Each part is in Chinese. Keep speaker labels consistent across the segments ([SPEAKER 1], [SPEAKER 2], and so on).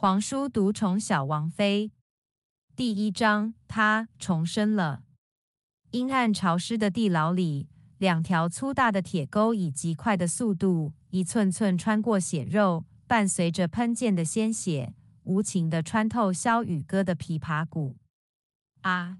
[SPEAKER 1] 皇叔独宠小王妃，第一章，他重生了。阴暗潮湿的地牢里，两条粗大的铁钩以极快的速度，一寸寸穿过血肉，伴随着喷溅的鲜血，无情地穿透萧雨歌的琵琶骨。啊！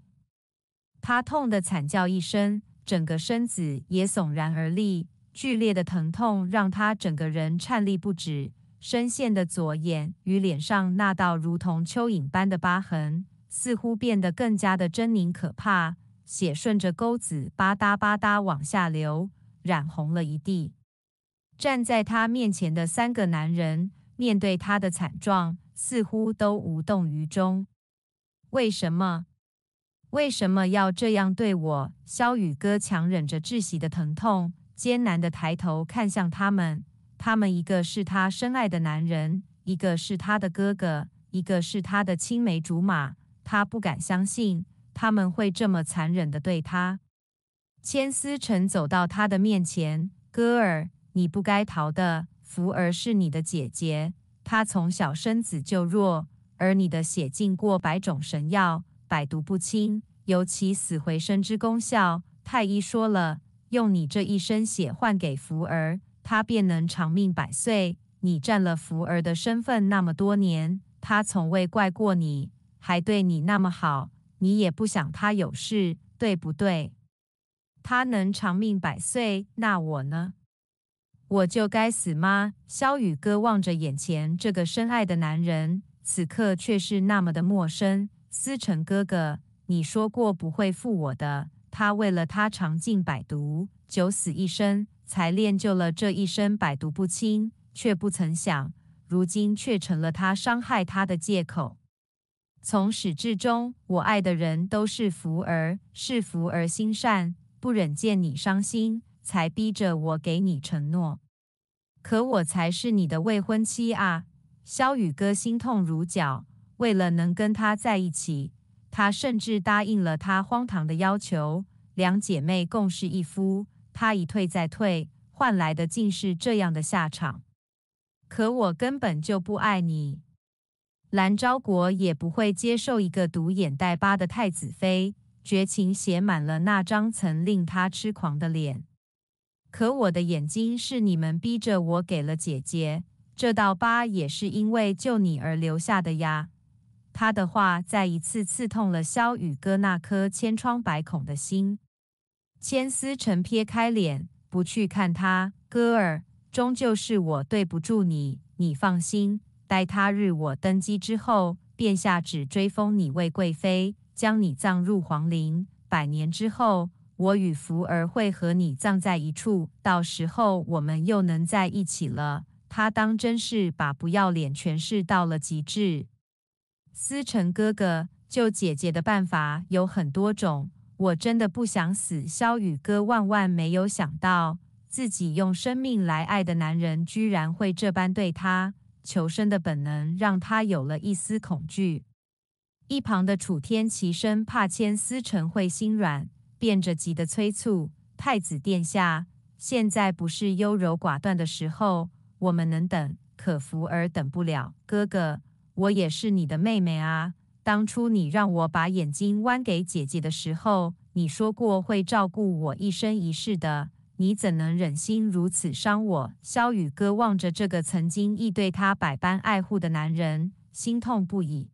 [SPEAKER 1] 他痛得惨叫一声，整个身子也悚然而立，剧烈的疼痛让他整个人颤栗不止。深陷的左眼与脸上那道如同蚯蚓般的疤痕，似乎变得更加的狰狞可怕。血顺着钩子吧嗒吧嗒往下流，染红了一地。站在他面前的三个男人，面对他的惨状，似乎都无动于衷。为什么？为什么要这样对我？肖雨哥强忍着窒息的疼痛，艰难的抬头看向他们。他们一个是他深爱的男人，一个是他的哥哥，一个是他的青梅竹马。他不敢相信他们会这么残忍的对他。千丝尘走到他的面前：“歌儿，你不该逃的。福儿是你的姐姐，她从小身子就弱，而你的血浸过百种神药，百毒不侵，有起死回生之功效。太医说了，用你这一身血换给福儿。”他便能长命百岁。你占了福儿的身份那么多年，他从未怪过你，还对你那么好。你也不想他有事，对不对？他能长命百岁，那我呢？我就该死吗？萧雨哥望着眼前这个深爱的男人，此刻却是那么的陌生。思成哥哥，你说过不会负我的。他为了他尝尽百毒，九死一生。才练就了这一身百毒不侵，却不曾想，如今却成了他伤害他的借口。从始至终，我爱的人都是福儿，是福儿心善，不忍见你伤心，才逼着我给你承诺。可我才是你的未婚妻啊！萧雨哥心痛如绞，为了能跟他在一起，他甚至答应了他荒唐的要求，两姐妹共侍一夫。他一退再退，换来的竟是这样的下场。可我根本就不爱你，蓝昭国也不会接受一个独眼带疤的太子妃。绝情写满了那张曾令他痴狂的脸。可我的眼睛是你们逼着我给了姐姐，这道疤也是因为救你而留下的呀。他的话再一次刺痛了萧雨歌那颗千疮百孔的心。千思成撇开脸，不去看他。哥儿，终究是我对不住你。你放心，待他日我登基之后，便下旨追封你为贵妃，将你葬入皇陵。百年之后，我与福儿会和你葬在一处，到时候我们又能在一起了。他当真是把不要脸诠释到了极致。思成哥哥，救姐姐的办法有很多种。我真的不想死，萧雨哥，万万没有想到自己用生命来爱的男人，居然会这般对他。求生的本能让他有了一丝恐惧。一旁的楚天齐生怕千思成会心软，变着急的催促：“太子殿下，现在不是优柔寡断的时候。我们能等，可福儿等不了。哥哥，我也是你的妹妹啊。”当初你让我把眼睛弯给姐姐的时候，你说过会照顾我一生一世的，你怎能忍心如此伤我？萧雨哥望着这个曾经亦对他百般爱护的男人，心痛不已。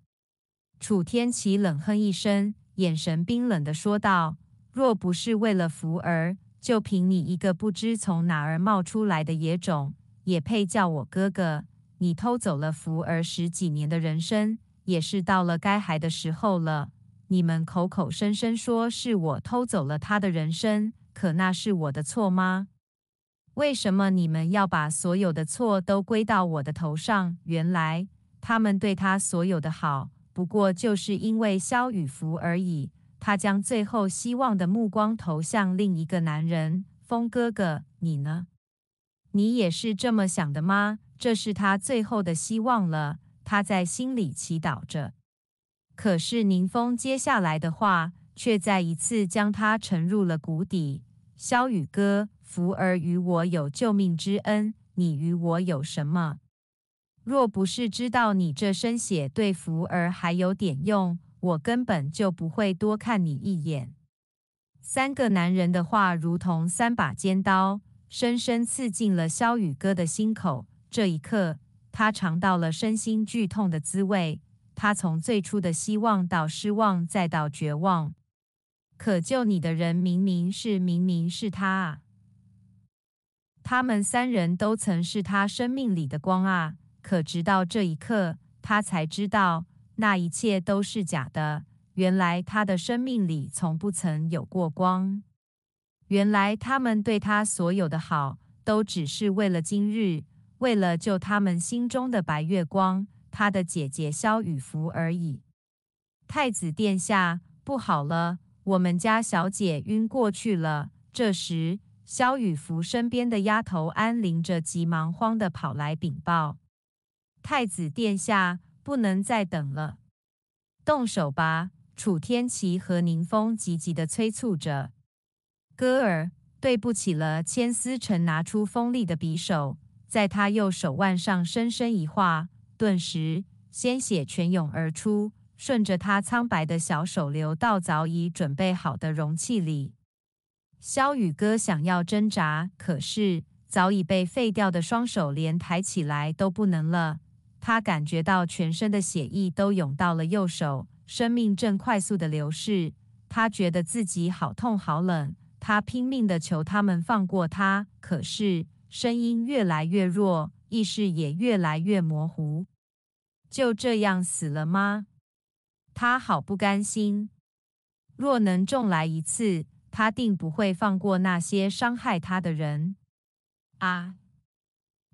[SPEAKER 1] 楚天齐冷哼一声，眼神冰冷的说道：“若不是为了福儿，就凭你一个不知从哪儿冒出来的野种，也配叫我哥哥？你偷走了福儿十几年的人生。”也是到了该还的时候了。你们口口声声说是我偷走了他的人生，可那是我的错吗？为什么你们要把所有的错都归到我的头上？原来他们对他所有的好，不过就是因为萧雨福而已。他将最后希望的目光投向另一个男人，风哥哥，你呢？你也是这么想的吗？这是他最后的希望了。他在心里祈祷着，可是宁峰接下来的话却再一次将他沉入了谷底。萧雨哥，福儿与我有救命之恩，你与我有什么？若不是知道你这身血对福儿还有点用，我根本就不会多看你一眼。三个男人的话如同三把尖刀，深深刺进了萧雨哥的心口。这一刻。他尝到了身心剧痛的滋味。他从最初的希望到失望，再到绝望。可救你的人明明是明明是他啊！他们三人都曾是他生命里的光啊！可直到这一刻，他才知道那一切都是假的。原来他的生命里从不曾有过光。原来他们对他所有的好，都只是为了今日。为了救他们心中的白月光，他的姐姐萧雨芙而已。太子殿下，不好了，我们家小姐晕过去了。这时，萧雨芙身边的丫头安临着急忙慌的跑来禀报：“太子殿下，不能再等了，动手吧！”楚天齐和宁风急急的催促着：“哥儿，对不起了。”千思成拿出锋利的匕首。在他右手腕上深深一划，顿时鲜血全涌而出，顺着他苍白的小手流到早已准备好的容器里。肖雨哥想要挣扎，可是早已被废掉的双手连抬起来都不能了。他感觉到全身的血液都涌到了右手，生命正快速的流逝。他觉得自己好痛、好冷。他拼命的求他们放过他，可是。声音越来越弱，意识也越来越模糊。就这样死了吗？他好不甘心。若能重来一次，他定不会放过那些伤害他的人。啊！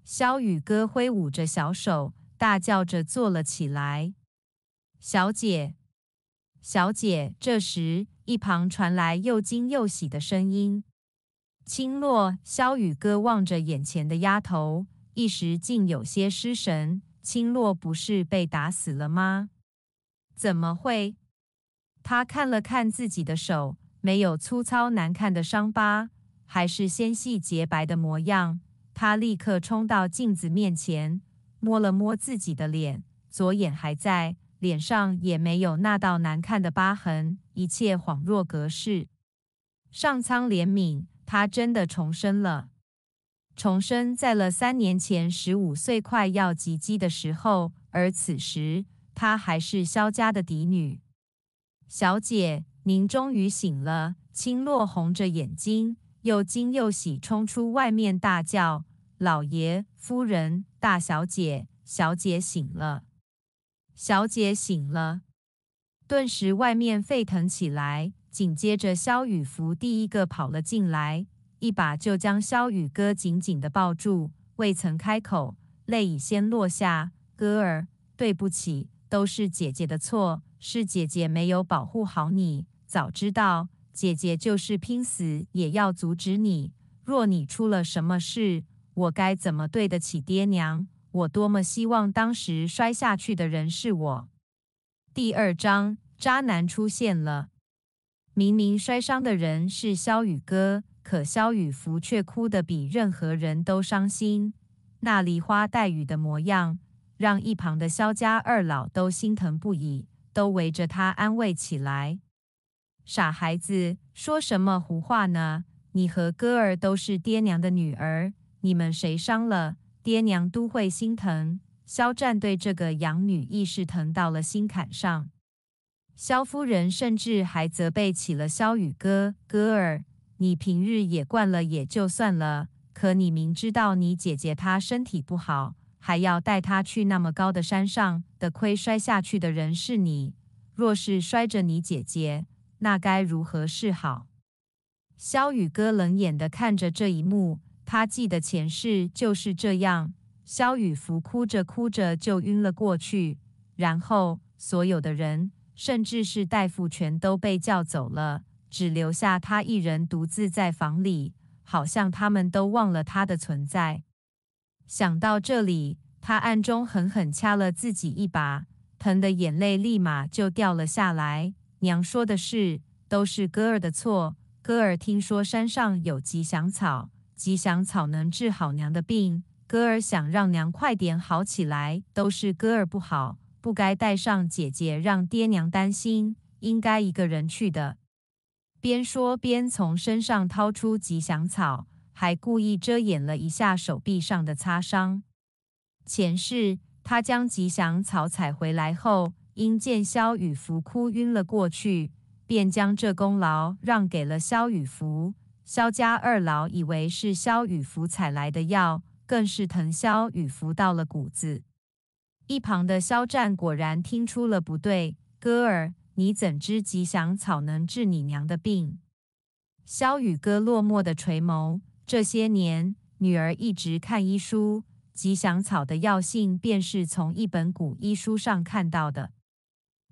[SPEAKER 1] 萧雨哥挥舞着小手，大叫着坐了起来。小姐，小姐！这时，一旁传来又惊又喜的声音。青洛，萧雨哥望着眼前的丫头，一时竟有些失神。青洛不是被打死了吗？怎么会？他看了看自己的手，没有粗糙难看的伤疤，还是纤细洁白的模样。他立刻冲到镜子面前，摸了摸自己的脸，左眼还在，脸上也没有那道难看的疤痕，一切恍若隔世。上苍怜悯。她真的重生了，重生在了三年前十五岁快要及笄的时候，而此时她还是萧家的嫡女小姐。您终于醒了！青洛红着眼睛，又惊又喜，冲出外面大叫：“老爷、夫人、大小姐、小姐醒了！小姐醒了！”顿时，外面沸腾起来。紧接着，萧雨福第一个跑了进来，一把就将萧雨歌紧紧地抱住，未曾开口，泪已先落下。歌儿，对不起，都是姐姐的错，是姐姐没有保护好你。早知道，姐姐就是拼死也要阻止你。若你出了什么事，我该怎么对得起爹娘？我多么希望当时摔下去的人是我。第二章，渣男出现了。明明摔伤的人是萧雨哥，可萧雨福却哭得比任何人都伤心。那梨花带雨的模样，让一旁的萧家二老都心疼不已，都围着他安慰起来。傻孩子，说什么胡话呢？你和歌儿都是爹娘的女儿，你们谁伤了，爹娘都会心疼。萧战对这个养女，亦是疼到了心坎上。萧夫人甚至还责备起了萧雨哥哥儿：“你平日也惯了，也就算了。可你明知道你姐姐她身体不好，还要带她去那么高的山上，得亏摔下去的人是你。若是摔着你姐姐，那该如何是好？”萧雨哥冷眼的看着这一幕，他记得前世就是这样。萧雨福哭着哭着就晕了过去，然后所有的人。甚至是大夫全都被叫走了，只留下他一人独自在房里，好像他们都忘了他的存在。想到这里，他暗中狠狠掐了自己一把，疼得眼泪立马就掉了下来。娘说的是，都是哥儿的错。哥儿听说山上有吉祥草，吉祥草能治好娘的病。哥儿想让娘快点好起来，都是哥儿不好。不该带上姐姐，让爹娘担心。应该一个人去的。边说边从身上掏出吉祥草，还故意遮掩了一下手臂上的擦伤。前世他将吉祥草采回来后，因见萧雨福哭晕了过去，便将这功劳让给了萧雨福。萧家二老以为是萧雨福采来的药，更是疼萧雨福到了骨子。一旁的肖战果然听出了不对，哥儿，你怎知吉祥草能治你娘的病？肖宇哥落寞的垂眸，这些年女儿一直看医书，吉祥草的药性便是从一本古医书上看到的。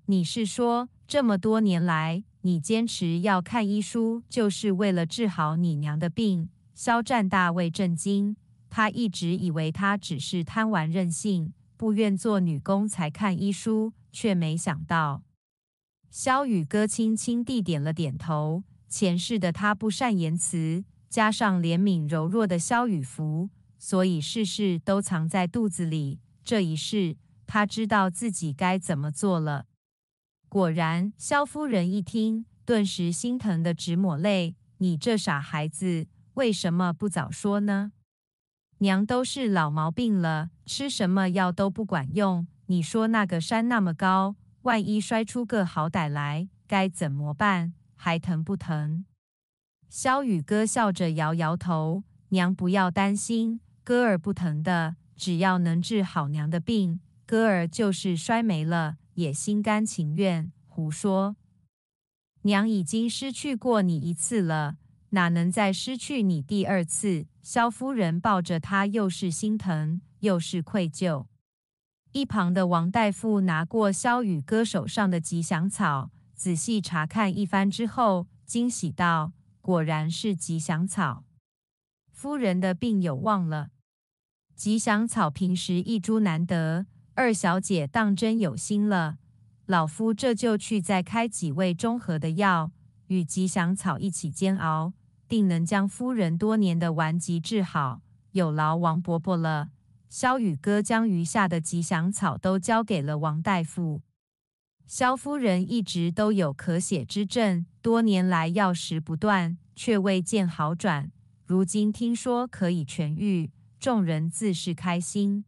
[SPEAKER 1] 你是说，这么多年来你坚持要看医书，就是为了治好你娘的病？肖战大为震惊，他一直以为他只是贪玩任性。不愿做女工才看医书，却没想到萧雨歌轻轻地点了点头。前世的他不善言辞，加上怜悯柔弱的萧雨福，所以事事都藏在肚子里。这一世，他知道自己该怎么做了。果然，萧夫人一听，顿时心疼的直抹泪：“你这傻孩子，为什么不早说呢？”娘都是老毛病了，吃什么药都不管用。你说那个山那么高，万一摔出个好歹来，该怎么办？还疼不疼？萧雨哥笑着摇摇头：“娘不要担心，哥儿不疼的。只要能治好娘的病，哥儿就是摔没了也心甘情愿。”胡说！娘已经失去过你一次了。哪能再失去你第二次？萧夫人抱着他，又是心疼又是愧疚。一旁的王大夫拿过萧雨歌手上的吉祥草，仔细查看一番之后，惊喜道：“果然是吉祥草，夫人的病有望了。吉祥草平时一株难得，二小姐当真有心了。老夫这就去再开几味中和的药，与吉祥草一起煎熬。”定能将夫人多年的顽疾治好，有劳王伯伯了。萧雨哥将余下的吉祥草都交给了王大夫。萧夫人一直都有咳血之症，多年来药食不断，却未见好转。如今听说可以痊愈，众人自是开心。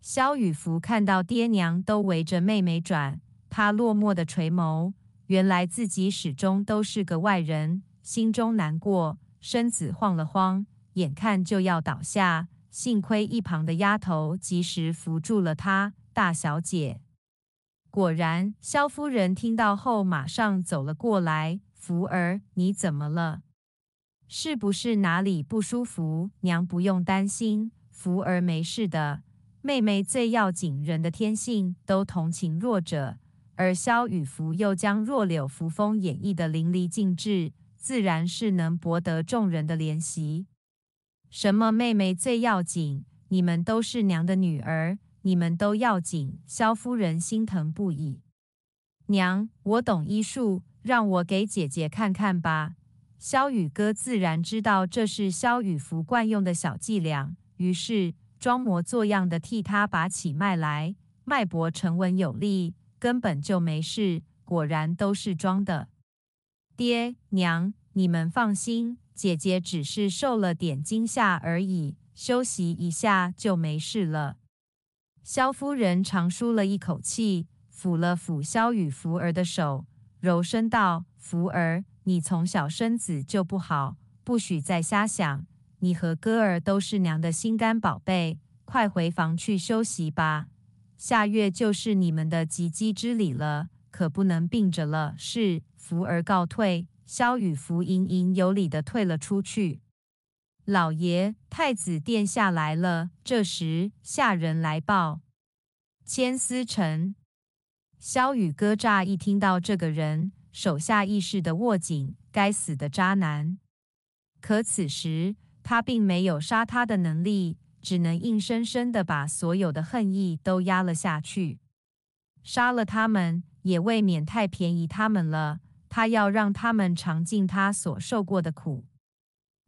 [SPEAKER 1] 萧雨福看到爹娘都围着妹妹转，他落寞的垂眸，原来自己始终都是个外人。心中难过，身子晃了晃，眼看就要倒下，幸亏一旁的丫头及时扶住了她。大小姐，果然，萧夫人听到后马上走了过来：“福儿，你怎么了？是不是哪里不舒服？娘不用担心，福儿没事的。妹妹最要紧，人的天性都同情弱者，而萧雨福又将弱柳扶风演绎得淋漓尽致。”自然是能博得众人的怜惜。什么妹妹最要紧？你们都是娘的女儿，你们都要紧。萧夫人心疼不已。娘，我懂医术，让我给姐姐看看吧。萧雨哥自然知道这是萧雨福惯用的小伎俩，于是装模作样的替他把起脉来。脉搏沉稳有力，根本就没事。果然都是装的。爹娘，你们放心，姐姐只是受了点惊吓而已，休息一下就没事了。萧夫人长舒了一口气，抚了抚萧雨福儿的手，柔声道：“福儿，你从小身子就不好，不许再瞎想。你和歌儿都是娘的心肝宝贝，快回房去休息吧。下月就是你们的吉笄之礼了，可不能病着了。”是。福而告退，萧雨福盈盈有礼的退了出去。老爷，太子殿下来了。这时下人来报，千思成。萧雨哥乍一听到这个人，手下意识的握紧。该死的渣男！可此时他并没有杀他的能力，只能硬生生的把所有的恨意都压了下去。杀了他们也未免太便宜他们了。他要让他们尝尽他所受过的苦。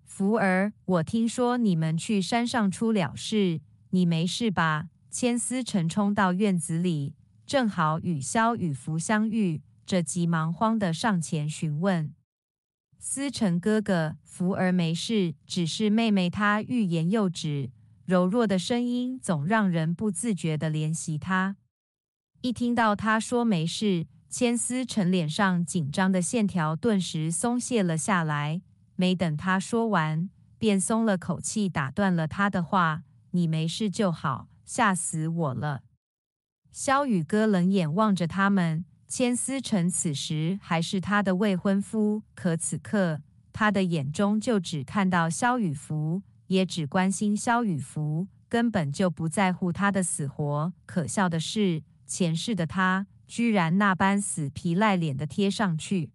[SPEAKER 1] 福儿，我听说你们去山上出了事，你没事吧？千丝晨冲到院子里，正好与萧与福相遇，这急忙慌的上前询问：“思晨哥哥，福儿没事，只是妹妹她欲言又止，柔弱的声音总让人不自觉的怜惜她。一听到她说没事。”千思成脸上紧张的线条顿时松懈了下来，没等他说完，便松了口气，打断了他的话：“你没事就好，吓死我了。”萧雨哥冷眼望着他们。千思成此时还是他的未婚夫，可此刻他的眼中就只看到萧雨福，也只关心萧雨福，根本就不在乎他的死活。可笑的是，前世的他。居然那般死皮赖脸的贴上去，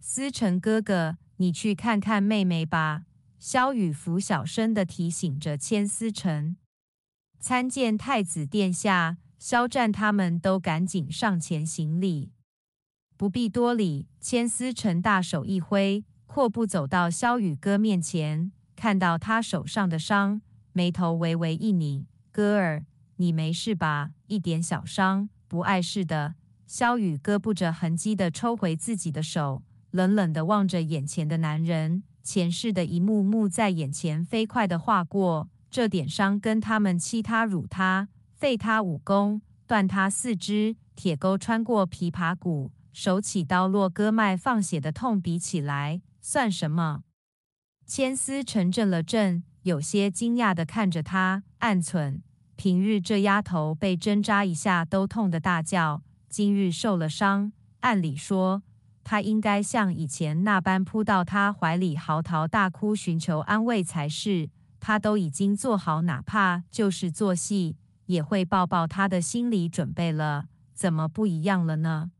[SPEAKER 1] 思成哥哥，你去看看妹妹吧。”肖雨福小声的提醒着千思成。“参见太子殿下！”肖战他们都赶紧上前行礼。“不必多礼。”千思成大手一挥，阔步走到肖雨歌面前，看到他手上的伤，眉头微微一拧，“歌儿，你没事吧？一点小伤。”不碍事的，萧雨胳膊着痕迹的抽回自己的手，冷冷的望着眼前的男人。前世的一幕幕在眼前飞快的划过，这点伤跟他们欺他、辱他、废他武功、断他四肢、铁钩穿过琵琶骨、手起刀落割脉放血的痛比起来，算什么？千丝尘震了震，有些惊讶的看着他，暗存。平日这丫头被针扎一下都痛得大叫，今日受了伤，按理说她应该像以前那般扑到他怀里嚎啕大哭，寻求安慰才是。他都已经做好，哪怕就是做戏，也会抱抱他的心理准备了，怎么不一样了呢？